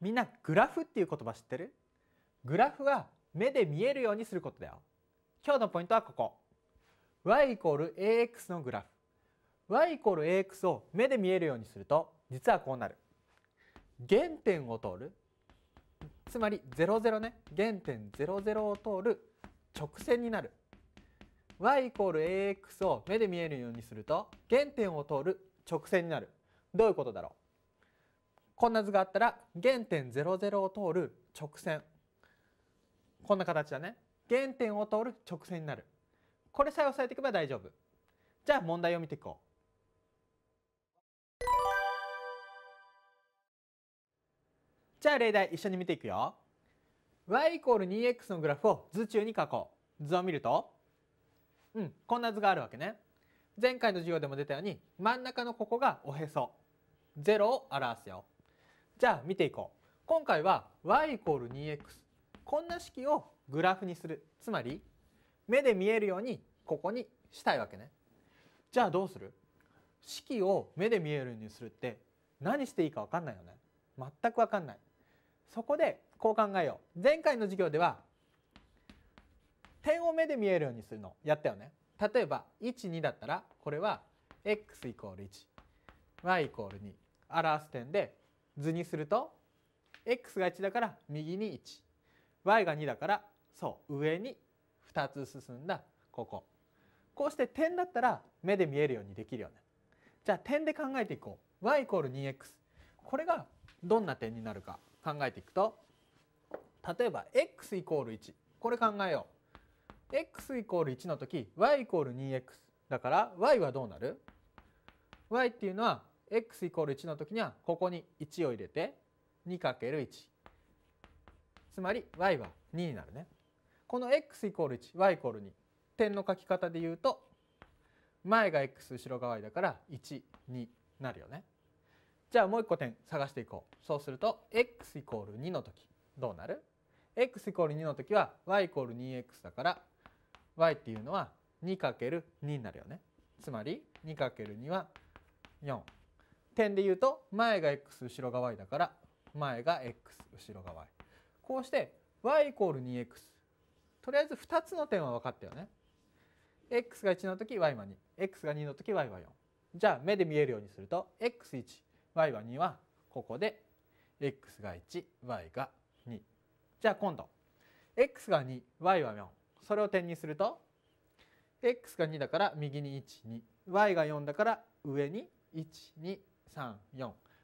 みんなグラフっていう言葉知ってるグラフは目で見えるようにすることだよ。今日のポイントはここ。y=ax のグラフ。y=ax を目で見えるようにすると実はこうなる。原点を通る。つまり00ね。原点00を通る直線になる。y=ax を目で見えるようにすると原点を通る直線になる。どういうことだろうこんな図があったら原点00を通る直線こんな形だね原点を通る直線になるこれさえ押さえていけば大丈夫じゃあ問題を見ていこうじゃあ例題一緒に見ていくよ y=2x イコールのグラフを図中に書こう図を見るとうんこんな図があるわけね前回の授業でも出たように真ん中のここがおへそ0を表すよじゃあ見ていこう。今回は y=2x こんな式をグラフにするつまり目で見えるようにここにしたいわけね。じゃあどうする式を目で見えるようにするって何していいか分かんないよね。全く分かんない。そこでこう考えよう。前回の授業では点を目で見えるようにするのやったよね。例えば12だったらこれは x=1y=2 表す点で図にすると x が1だから右に 1y が2だからそう上に2つ進んだこここうして点だったら目で見えるようにできるよねじゃあ点で考えていこう y=2x これがどんな点になるか考えていくと例えば x=1 これ考えよう x=1 の時 y=2x だから y はどうなる y っていうのは x イコール1の時にはここに1を入れて 2×1 つまり y は2になるね。この x イコール1 y イコール2点の書き方で言うと前が x 後ろが y だから1になるよね。じゃあもう一個点探していこう。そうすると x イコール2の時どうなる ?x イコール2の時は y イコール 2x だから y っていうのは 2×2 になるよね。つまり 2×2 は4。点で言うと前が x 後ろが y だから前が x 後ろが y こうして y イコール 2x とりあえず2つの点は分かったよね x が1の時 y は 2x が2の時 y は4じゃあ目で見えるようにすると x1y は2はここで x が 1y が2じゃあ今度 x が 2y は4それを点にすると x が2だから右に 12y が4だから上に12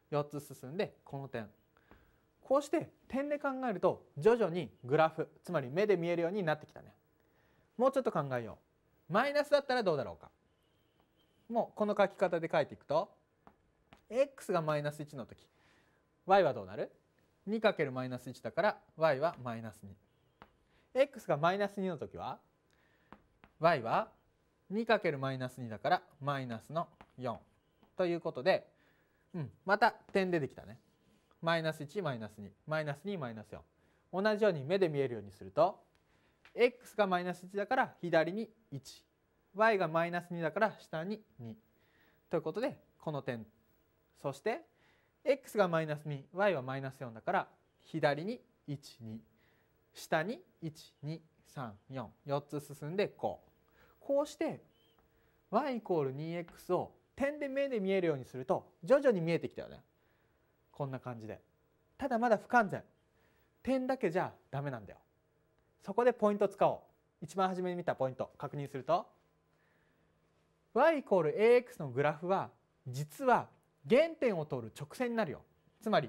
4つ進んでこの点こうして点で考えると徐々にグラフつまり目で見えるようになってきたねもうちょっと考えようマイナスだったらどうだろうかもうこの書き方で書いていくと x がマイナス1の時 y はどうなる2るマイナス1だから y はマイナス 2x がマイナス2の時は y は2るマイナス2だからマイナスの4ということでうん、また点出てきたねマイナス1マイナス2マイナス2マイナス4同じように目で見えるようにすると x がマイナス1だから左に 1y がマイナス2だから下に2ということでこの点そして x がマイナス 2y はマイナス4だから左に12下に12344つ進んでこうこうして y イコール 2x を点で目で見えるようにすると徐々に見えてきたよねこんな感じでただまだ不完全点だけじゃダメなんだよそこでポイント使おう一番初めに見たポイント確認すると y=ax のグラフは実は原点を通る直線になるよつまり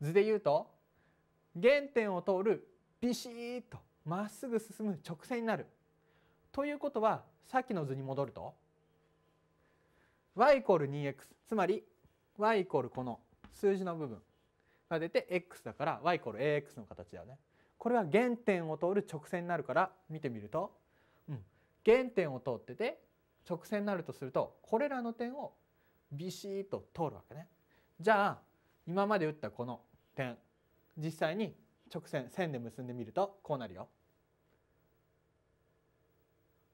図で言うと原点を通るビシッとまっすぐ進む直線になるということはさっきの図に戻ると y イコール 2x つまり y イコールこの数字の部分が出て x だから y イコール ax の形だよね。これは原点を通る直線になるから見てみると、うん、原点を通ってて直線になるとするとこれらの点をビシッと通るわけね。じゃあ今まで打ったこの点実際に直線線で結んでみるとこうなるよ。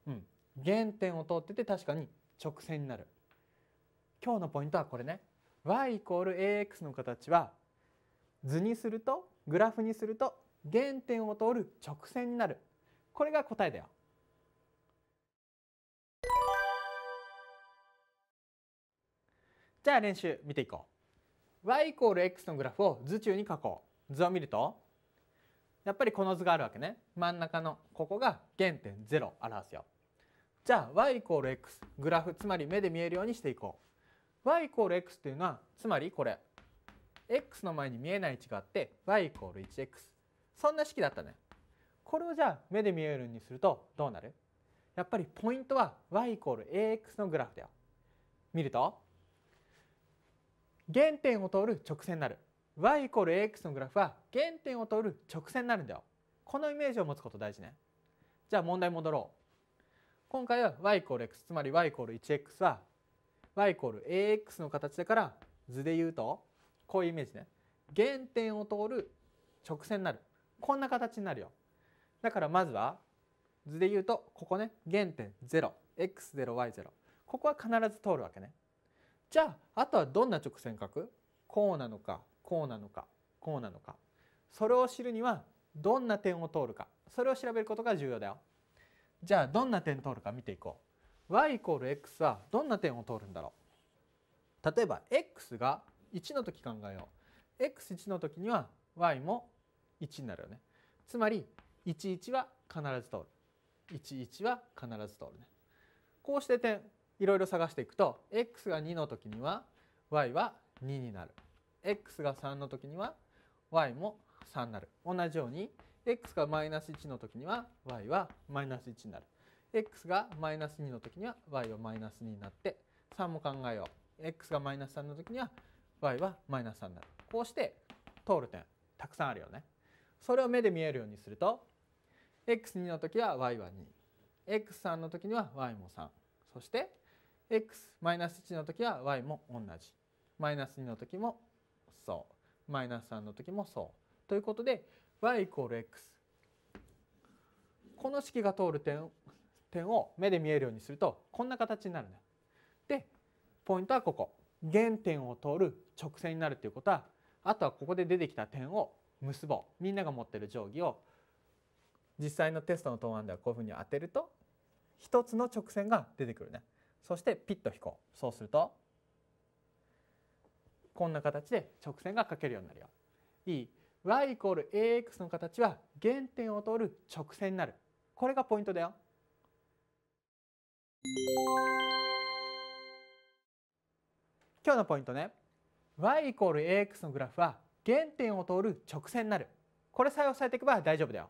うん、原点を通ってて確かに直線になる。今日のポイントはこれね y イコール ax の形は図にするとグラフにすると原点を通る直線になるこれが答えだよ。じゃあ練習見ていこう。y イコール x のグラフを図中に書こう。図を見るとやっぱりこの図があるわけね。真ん中のここが原点0を表すよ。じゃあ y イコール x グラフつまり目で見えるようにしていこう。y イコール x というのはつまりこれ x の前に見えない値があって y イコール 1x そんな式だったね。これをじゃあ目で見えるにするとどうなるやっぱりポイントは y イコール ax のグラフだよ。見ると原点を通る直線になる y イコール ax のグラフは原点を通る直線になるんだよ。このイメージを持つこと大事ね。じゃあ問題戻ろう。今回は y イコール x つまり y イコール 1x は y イコール ax の形だから図で言うとこういうイメージね原点を通る直線になるこんな形になるよだからまずは図で言うとここね原点 0x0y0 ここは必ず通るわけねじゃああとはどんな直線角こうなのかこうなのかこうなのかそれを知るにはどんな点を通るかそれを調べることが重要だよじゃあどんな点通るか見ていこう y イコール x はどんな点を通るんだろう例えば x が1の時考えよう x1 の時には y も1になるよねつまり11は必ず通る11は必ず通るねこうして点いろいろ探していくと x が2の時には y は2になる x が3の時には y も3になる同じように x がマイナス1の時には y はマイナス1になる x がマイナス2の時には y をマイナス2になって3も考えよう x がマイナス3の時には y はマイナス3になるこうして通る点たくさんあるよねそれを目で見えるようにすると x2 の時は y は 2x3 の時には y も3そして x-1 の時は y も同じマイナス2の時もそうマイナス3の時もそうということで y=x この式が通る点点を目で見えるようにするとこんな形になるんだでポイントはここ原点を通る直線になるということはあとはここで出てきた点を結ぼうみんなが持ってる定規を実際のテストの答案ではこういうふうに当てると一つの直線が出てくるねそしてピッと引こうそうするとこんな形で直線が書けるようになるよ。いい y=ax の形は原点を通る直線になるこれがポイントだよ。今日のポイントね y=ax のグラフは原点を通る直線になるこれさえ押さえていけば大丈夫だよ。